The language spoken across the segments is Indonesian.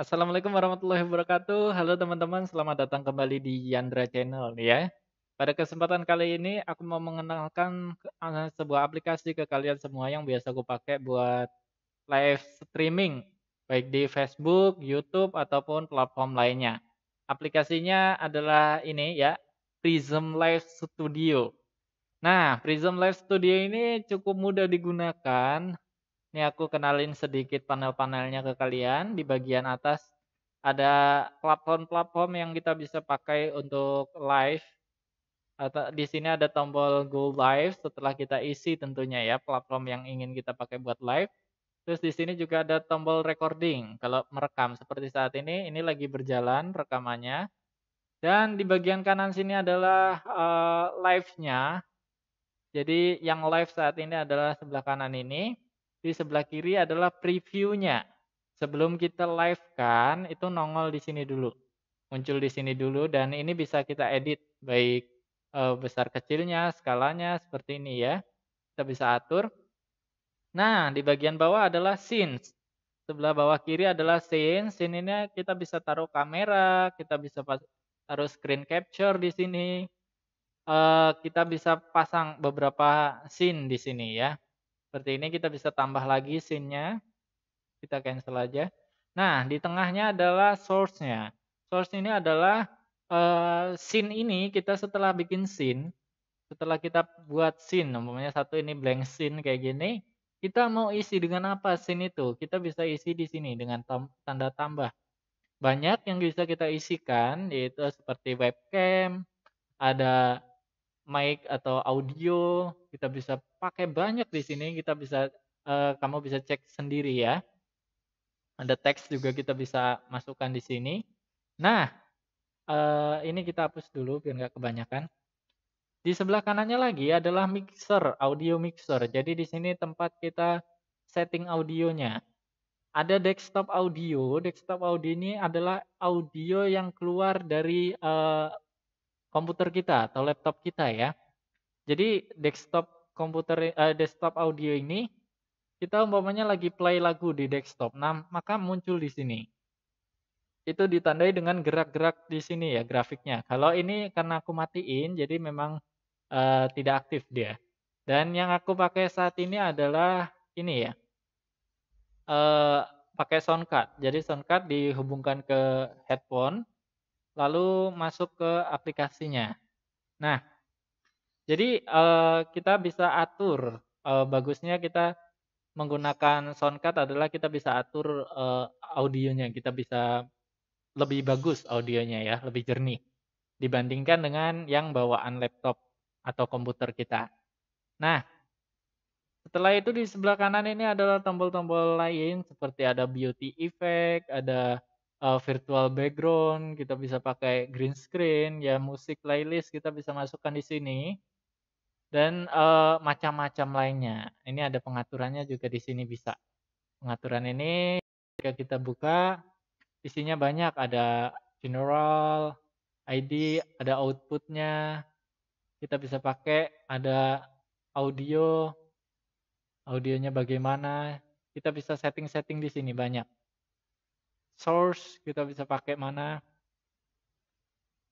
Assalamualaikum warahmatullahi wabarakatuh. Halo teman-teman, selamat datang kembali di Yandra Channel ya. Pada kesempatan kali ini aku mau mengenalkan eh, sebuah aplikasi ke kalian semua yang biasa aku pakai buat live streaming baik di Facebook, YouTube ataupun platform lainnya. Aplikasinya adalah ini ya, Prism Live Studio. Nah, Prism Live Studio ini cukup mudah digunakan ini aku kenalin sedikit panel-panelnya ke kalian. Di bagian atas ada platform-platform yang kita bisa pakai untuk live. Atau di sini ada tombol go live setelah kita isi tentunya ya platform yang ingin kita pakai buat live. Terus di sini juga ada tombol recording. Kalau merekam seperti saat ini, ini lagi berjalan rekamannya. Dan di bagian kanan sini adalah uh, live-nya. Jadi yang live saat ini adalah sebelah kanan ini. Di sebelah kiri adalah previewnya. Sebelum kita live kan, itu nongol di sini dulu. Muncul di sini dulu dan ini bisa kita edit baik e, besar kecilnya, skalanya seperti ini ya. Kita bisa atur. Nah, di bagian bawah adalah scenes. Sebelah bawah kiri adalah scene. Scene ini kita bisa taruh kamera, kita bisa taruh screen capture di sini. Uh, kita bisa pasang beberapa scene di sini ya. Seperti ini kita bisa tambah lagi scene-nya. Kita cancel aja. Nah, di tengahnya adalah source-nya. Source ini adalah uh, scene ini kita setelah bikin scene, setelah kita buat scene, umpamanya satu ini blank scene kayak gini, kita mau isi dengan apa scene itu? Kita bisa isi di sini dengan tanda tambah. Banyak yang bisa kita isikan, yaitu seperti webcam, ada mic atau audio, kita bisa pakai banyak di sini kita bisa uh, kamu bisa cek sendiri ya ada teks juga kita bisa masukkan di sini nah uh, ini kita hapus dulu biar nggak kebanyakan di sebelah kanannya lagi adalah mixer audio mixer jadi di sini tempat kita setting audionya ada desktop audio desktop audio ini adalah audio yang keluar dari uh, komputer kita atau laptop kita ya jadi desktop komputer uh, desktop audio ini kita umpamanya lagi play lagu di desktop. Nah, maka muncul di sini. Itu ditandai dengan gerak-gerak di sini ya grafiknya. Kalau ini karena aku matiin jadi memang uh, tidak aktif dia. Dan yang aku pakai saat ini adalah ini ya. Uh, pakai sound card. Jadi sound card dihubungkan ke headphone lalu masuk ke aplikasinya. Nah, jadi uh, kita bisa atur uh, bagusnya kita menggunakan soundcard adalah kita bisa atur uh, audionya, kita bisa lebih bagus audionya ya, lebih jernih dibandingkan dengan yang bawaan laptop atau komputer kita. Nah, setelah itu di sebelah kanan ini adalah tombol-tombol lain seperti ada beauty effect, ada uh, virtual background, kita bisa pakai green screen, ya musik playlist kita bisa masukkan di sini dan uh, macam-macam lainnya. Ini ada pengaturannya juga di sini bisa. Pengaturan ini jika kita buka isinya banyak ada general, ID, ada outputnya. Kita bisa pakai ada audio, audionya bagaimana. Kita bisa setting-setting di sini banyak. Source kita bisa pakai mana.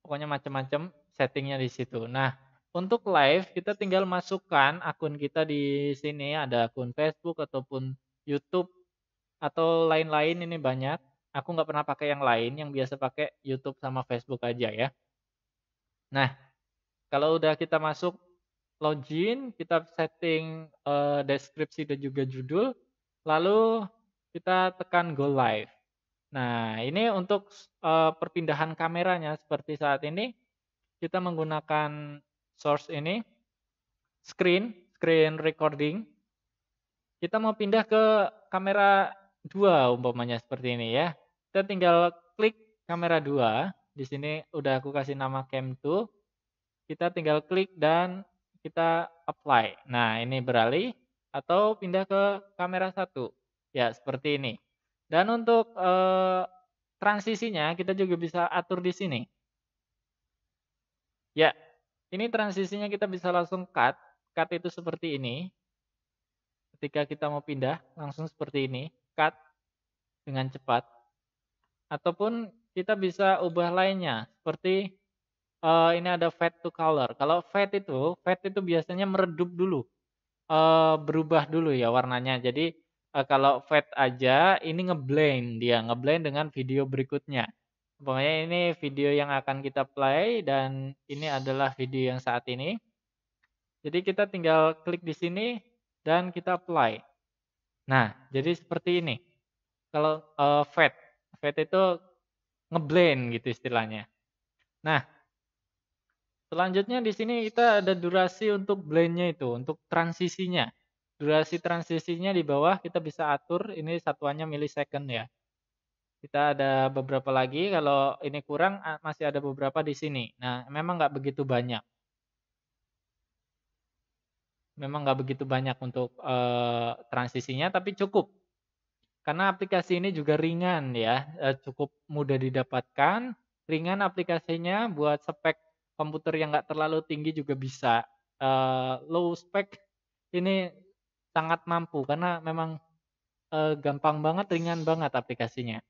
Pokoknya macam-macam settingnya di situ. Nah, untuk live kita tinggal masukkan akun kita di sini ada akun Facebook ataupun YouTube atau lain-lain ini banyak. Aku nggak pernah pakai yang lain, yang biasa pakai YouTube sama Facebook aja ya. Nah, kalau udah kita masuk login, kita setting uh, deskripsi dan juga judul, lalu kita tekan go live. Nah, ini untuk uh, perpindahan kameranya seperti saat ini kita menggunakan source ini screen, screen recording. Kita mau pindah ke kamera 2 umpamanya seperti ini ya. Kita tinggal klik kamera 2. Di sini udah aku kasih nama cam 2. Kita tinggal klik dan kita apply. Nah, ini beralih atau pindah ke kamera 1. Ya, seperti ini. Dan untuk eh, transisinya kita juga bisa atur di sini. Ya, ini transisinya kita bisa langsung cut. Cut itu seperti ini. Ketika kita mau pindah, langsung seperti ini. Cut dengan cepat. Ataupun kita bisa ubah lainnya. Seperti uh, ini ada fade to color. Kalau fade itu, fade itu biasanya meredup dulu, uh, berubah dulu ya warnanya. Jadi uh, kalau fade aja, ini ngeblend dia, ngeblend dengan video berikutnya. Pokoknya ini video yang akan kita play dan ini adalah video yang saat ini. Jadi kita tinggal klik di sini dan kita play. Nah, jadi seperti ini. Kalau uh, fade, fade itu ngeblend gitu istilahnya. Nah, selanjutnya di sini kita ada durasi untuk blendnya itu, untuk transisinya. Durasi transisinya di bawah kita bisa atur, ini satuannya milisecond ya kita ada beberapa lagi. Kalau ini kurang, masih ada beberapa di sini. Nah, memang nggak begitu banyak. Memang nggak begitu banyak untuk uh, transisinya, tapi cukup. Karena aplikasi ini juga ringan ya, eh, cukup mudah didapatkan. Ringan aplikasinya buat spek komputer yang nggak terlalu tinggi juga bisa. uh, low spek ini sangat mampu karena memang gampang banget, ringan banget aplikasinya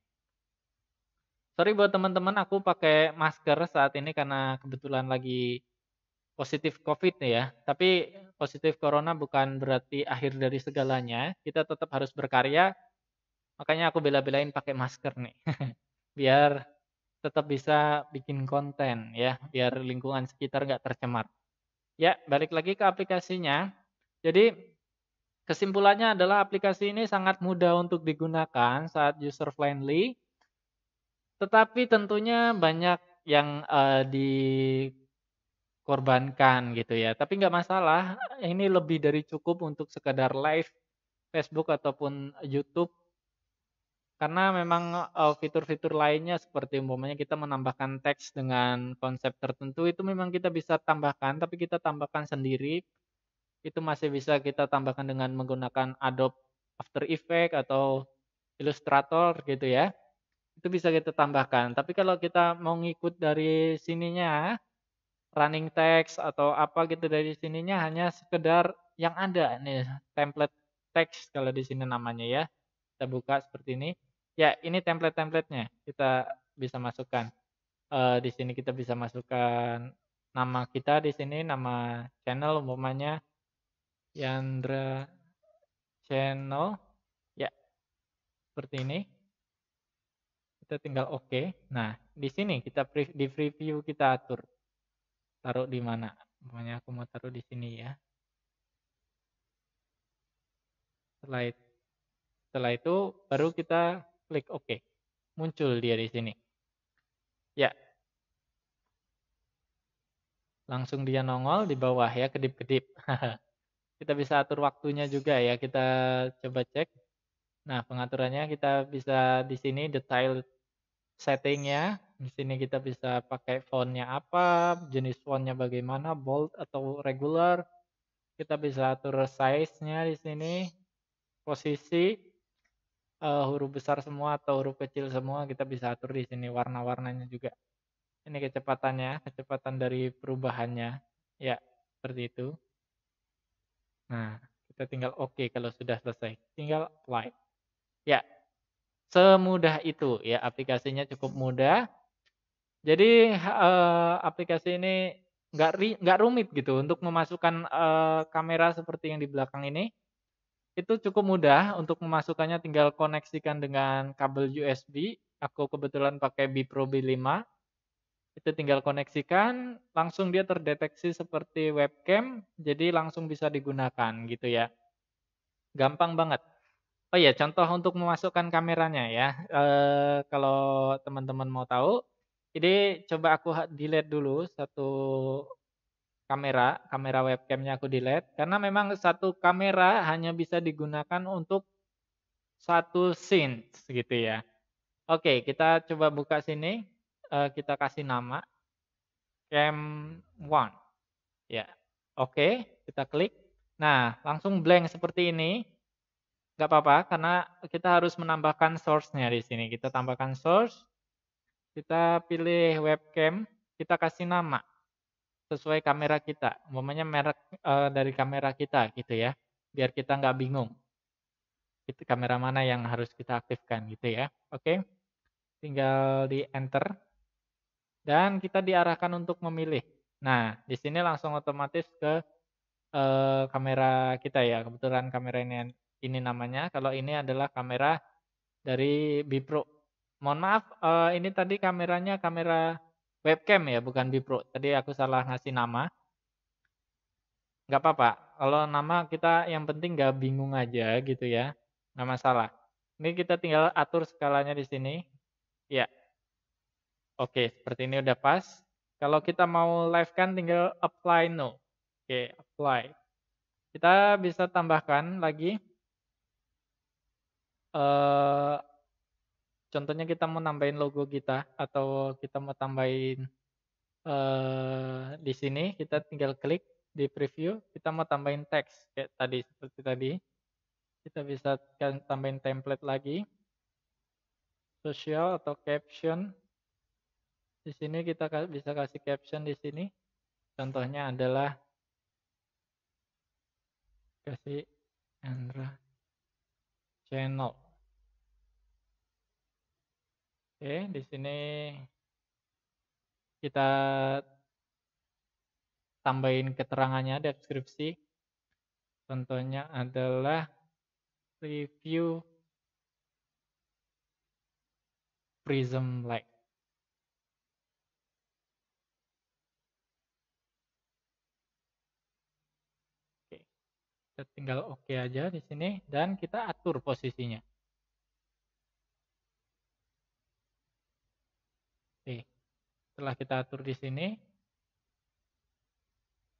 sorry buat teman-teman aku pakai masker saat ini karena kebetulan lagi positif COVID nih ya. Tapi positif corona bukan berarti akhir dari segalanya. Kita tetap harus berkarya. Makanya aku bela-belain pakai masker nih. biar tetap bisa bikin konten ya. Biar lingkungan sekitar nggak tercemar. Ya, balik lagi ke aplikasinya. Jadi kesimpulannya adalah aplikasi ini sangat mudah untuk digunakan saat user friendly tetapi tentunya banyak yang eh, dikorbankan gitu ya, tapi nggak masalah, ini lebih dari cukup untuk sekedar live Facebook ataupun YouTube. Karena memang, eh, fitur-fitur lainnya seperti umpamanya kita menambahkan teks dengan konsep tertentu itu memang kita bisa tambahkan, tapi kita tambahkan sendiri. Itu masih bisa kita tambahkan dengan menggunakan Adobe After Effects atau Illustrator gitu ya itu bisa kita tambahkan. Tapi kalau kita mau ngikut dari sininya, running text atau apa gitu dari sininya hanya sekedar yang ada nih template text kalau di sini namanya ya. Kita buka seperti ini. Ya ini template-templatenya kita bisa masukkan. E, di sini kita bisa masukkan nama kita di sini, nama channel umumnya Yandra Channel. Ya, seperti ini kita tinggal oke okay. nah di sini kita pre di preview kita atur taruh di mana pokoknya aku mau taruh di sini ya setelah itu, setelah itu baru kita klik oke muncul dia di sini ya langsung dia nongol di bawah ya kedip-kedip kita bisa atur waktunya juga ya kita coba cek nah pengaturannya kita bisa di sini detail settingnya. Di sini kita bisa pakai fontnya apa, jenis fontnya bagaimana, bold atau regular. Kita bisa atur size-nya di sini, posisi, uh, huruf besar semua atau huruf kecil semua kita bisa atur di sini warna-warnanya juga. Ini kecepatannya, kecepatan dari perubahannya. Ya, seperti itu. Nah, kita tinggal oke okay kalau sudah selesai. Tinggal apply. Ya, semudah itu ya aplikasinya cukup mudah jadi eh, aplikasi ini nggak nggak rumit gitu untuk memasukkan eh, kamera seperti yang di belakang ini itu cukup mudah untuk memasukkannya tinggal koneksikan dengan kabel USB aku kebetulan pakai Bipro B5 itu tinggal koneksikan langsung dia terdeteksi seperti webcam jadi langsung bisa digunakan gitu ya gampang banget Oh ya, contoh untuk memasukkan kameranya ya. E, kalau teman-teman mau tahu, jadi coba aku delete dulu satu kamera, kamera webcamnya aku delete karena memang satu kamera hanya bisa digunakan untuk satu scene gitu ya. Oke, kita coba buka sini, e, kita kasih nama cam one. Ya, oke, kita klik. Nah, langsung blank seperti ini nggak apa-apa karena kita harus menambahkan source-nya di sini. Kita tambahkan source, kita pilih webcam, kita kasih nama sesuai kamera kita, umumnya merek e, dari kamera kita gitu ya, biar kita nggak bingung. Itu kamera mana yang harus kita aktifkan gitu ya. Oke, tinggal di enter dan kita diarahkan untuk memilih. Nah, di sini langsung otomatis ke e, kamera kita ya. Kebetulan kamera ini ini namanya. Kalau ini adalah kamera dari Bipro. Mohon maaf, uh, ini tadi kameranya kamera webcam ya, bukan Bipro. Tadi aku salah ngasih nama. Nggak apa-apa. Kalau nama kita yang penting nggak bingung aja gitu ya. Nggak masalah. Ini kita tinggal atur skalanya di sini. Ya. Oke, seperti ini udah pas. Kalau kita mau live kan tinggal apply no. Oke, apply. Kita bisa tambahkan lagi Eh, contohnya kita mau tambahin logo kita atau kita mau tambahin uh, di sini kita tinggal klik di preview kita mau tambahin teks kayak tadi seperti tadi kita bisa kan tambahin template lagi social atau caption di sini kita bisa kasih caption di sini contohnya adalah kasih Andra channel. Oke, di sini kita tambahin keterangannya deskripsi. Contohnya adalah review prism Light. kita tinggal oke okay aja di sini dan kita atur posisinya oke setelah kita atur di sini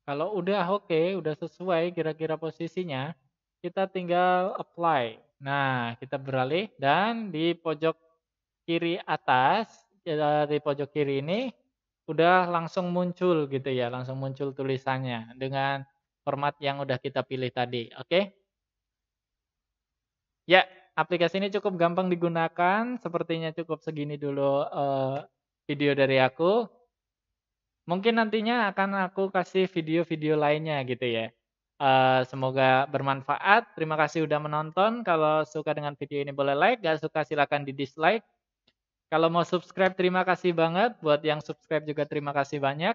kalau udah oke okay, udah sesuai kira-kira posisinya kita tinggal apply nah kita beralih dan di pojok kiri atas ya, dari pojok kiri ini udah langsung muncul gitu ya, langsung muncul tulisannya dengan format yang udah kita pilih tadi. Oke? Okay? Ya, aplikasi ini cukup gampang digunakan. Sepertinya cukup segini dulu uh, video dari aku. Mungkin nantinya akan aku kasih video-video lainnya gitu ya. Uh, semoga bermanfaat. Terima kasih udah menonton. Kalau suka dengan video ini boleh like, gak suka silahkan di dislike. Kalau mau subscribe terima kasih banget. Buat yang subscribe juga terima kasih banyak.